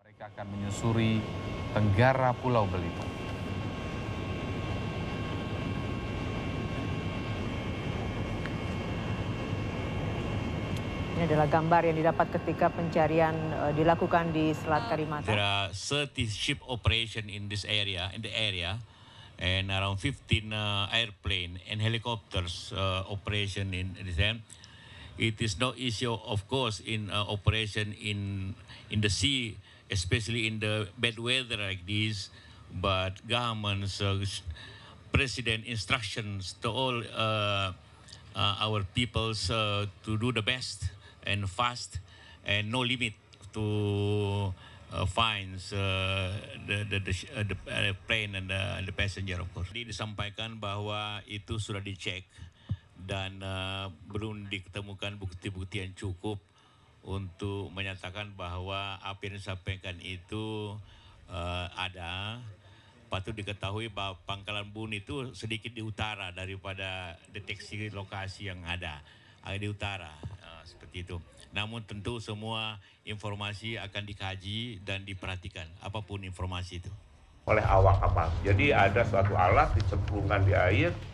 Mereka akan menyusuri Tenggara Pulau Belitung. Ini adalah gambar yang didapat ketika pencarian uh, dilakukan di Selat Kalimantan. There are 30 ship operation in this area, in the area, and around 15 uh, airplane and helicopters uh, operation in this area. It is no issue, of course, in uh, operation in in the sea, especially in the bad weather like this. But governments, uh, president instructions to all uh, uh our peoples uh, to do the best and fast and no limit to uh, fines uh, the the, the, uh, the uh, plane and the, the passenger of course. disampaikan bahwa itu sudah dicek dan uh, belum ditemukan bukti-bukti yang cukup untuk menyatakan bahwa apa yang disampaikan itu uh, ada patut diketahui bahwa pangkalan bun itu sedikit di utara daripada deteksi lokasi yang ada ada di utara uh, seperti itu. Namun tentu semua informasi akan dikaji dan diperhatikan apapun informasi itu oleh awak kapal. Jadi ada suatu alat dicemplungkan di air